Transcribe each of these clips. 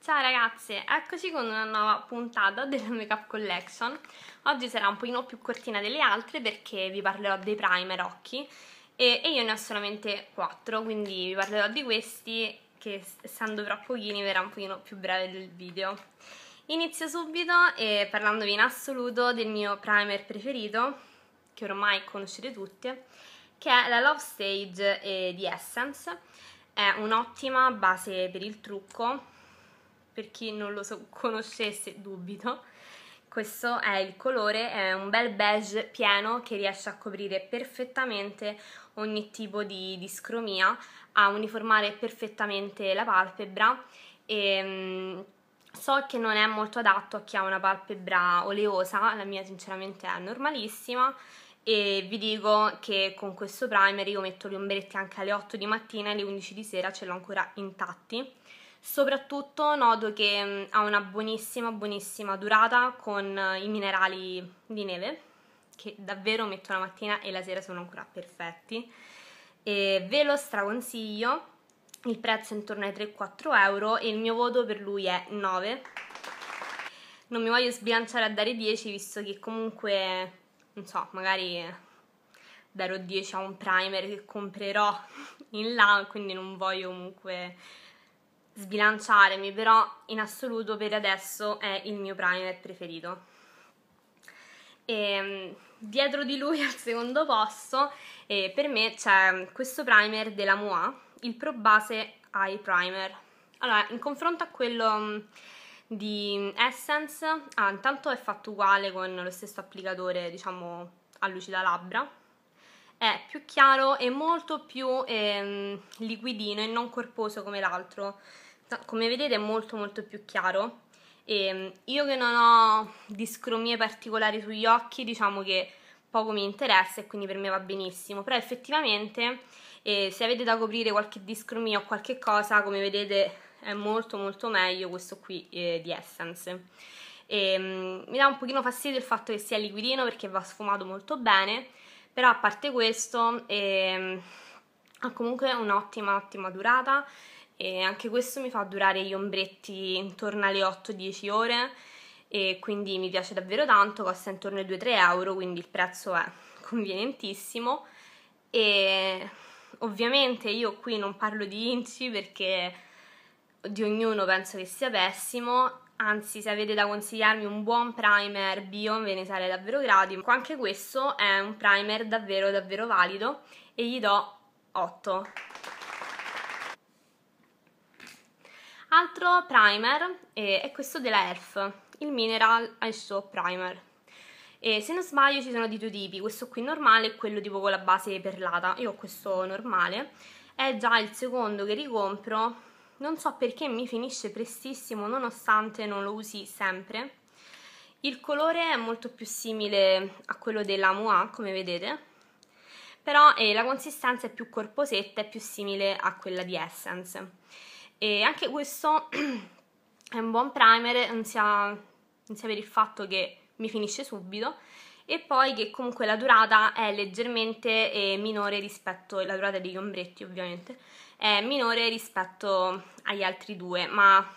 Ciao ragazze, eccoci con una nuova puntata della Makeup Collection. Oggi sarà un pochino più cortina delle altre perché vi parlerò dei primer occhi e, e io ne ho solamente 4, quindi vi parlerò di questi che essendo troppo pochini verrà un pochino più breve del video. Inizio subito e parlandovi in assoluto del mio primer preferito, che ormai conoscete tutti, che è la Love Stage eh, di Essence. È un'ottima base per il trucco, per chi non lo so, conoscesse dubito. Questo è il colore, è un bel beige pieno che riesce a coprire perfettamente ogni tipo di, di scromia, a uniformare perfettamente la palpebra e... Ehm, so che non è molto adatto a chi ha una palpebra oleosa, la mia sinceramente è normalissima e vi dico che con questo primer io metto gli ombretti anche alle 8 di mattina e alle 11 di sera ce l'ho ancora intatti soprattutto noto che mm, ha una buonissima buonissima durata con eh, i minerali di neve che davvero metto la mattina e la sera sono ancora perfetti e ve lo straconsiglio il prezzo è intorno ai 3-4 euro e il mio voto per lui è 9 non mi voglio sbilanciare a dare 10 visto che comunque non so, magari darò 10 a un primer che comprerò in là, quindi non voglio comunque sbilanciarmi, però in assoluto per adesso è il mio primer preferito. E, ehm, dietro di lui al secondo posto eh, per me c'è questo primer della Moa, il Pro Base Eye Primer. Allora, in confronto a quello di Essence, ah intanto è fatto uguale con lo stesso applicatore diciamo a lucida labbra, è più chiaro e molto più ehm, liquidino e non corposo come l'altro, come vedete è molto molto più chiaro e ehm, io che non ho discromie particolari sugli occhi diciamo che poco mi interessa e quindi per me va benissimo però effettivamente eh, se avete da coprire qualche discromia o qualche cosa come vedete è molto molto meglio questo qui eh, di Essence e, ehm, mi dà un pochino fastidio il fatto che sia liquidino perché va sfumato molto bene però a parte questo eh, ha comunque un'ottima ottima durata e anche questo mi fa durare gli ombretti intorno alle 8-10 ore e quindi mi piace davvero tanto, costa intorno ai 2-3 euro quindi il prezzo è convenientissimo e ovviamente io qui non parlo di inci perché di ognuno penso che sia pessimo. Anzi, se avete da consigliarmi un buon primer Bion ve ne sarei davvero grati. Anche questo è un primer davvero davvero valido e gli do 8. Altro primer è questo della ERF, il Mineral Eyeshadow primer. E se non sbaglio ci sono di due tipi, questo qui normale e quello tipo con la base perlata. Io ho questo normale, è già il secondo che ricompro non so perché mi finisce prestissimo nonostante non lo usi sempre. Il colore è molto più simile a quello della Moa, come vedete, però eh, la consistenza è più corposetta, e più simile a quella di Essence. E anche questo è un buon primer, sia, sia per il fatto che mi finisce subito, e poi che comunque la durata è leggermente eh, minore rispetto alla durata degli ombretti ovviamente è minore rispetto agli altri due, ma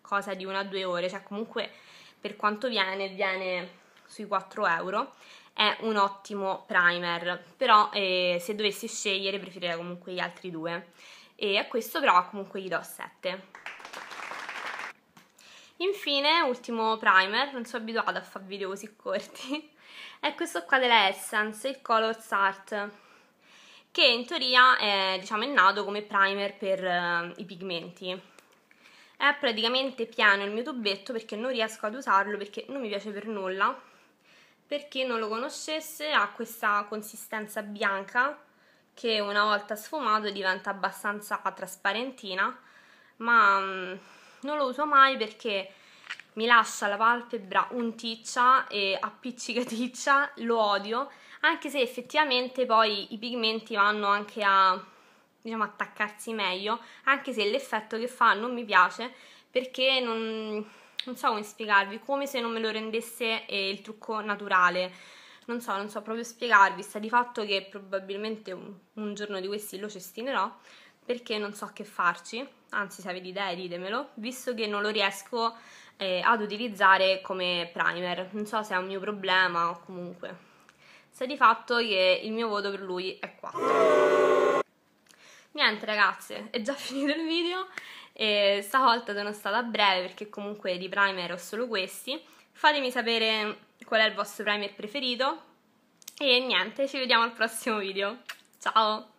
cosa di una a due ore, cioè comunque per quanto viene, viene sui 4 euro, è un ottimo primer, però eh, se dovessi scegliere preferirei comunque gli altri due e a questo però comunque gli do 7. Infine, ultimo primer, non sono abituata a fare video così corti, è questo qua della Essence, il Colors Art che in teoria è, diciamo, è nato come primer per uh, i pigmenti. È praticamente pieno il mio tubetto perché non riesco ad usarlo, perché non mi piace per nulla. Per chi non lo conoscesse ha questa consistenza bianca che una volta sfumato diventa abbastanza trasparentina, ma mm, non lo uso mai perché mi lascia la palpebra unticcia e appiccicaticcia, lo odio anche se effettivamente poi i pigmenti vanno anche a diciamo, attaccarsi meglio, anche se l'effetto che fa non mi piace perché non, non so come spiegarvi, come se non me lo rendesse eh, il trucco naturale. Non so, non so proprio spiegarvi, sta di fatto che probabilmente un, un giorno di questi lo cestinerò perché non so che farci, anzi se avete idee ditemelo, visto che non lo riesco eh, ad utilizzare come primer, non so se è un mio problema o comunque sta di fatto che il mio voto per lui è 4 niente ragazze è già finito il video e stavolta sono stata breve perché comunque di primer ho solo questi fatemi sapere qual è il vostro primer preferito e niente ci vediamo al prossimo video ciao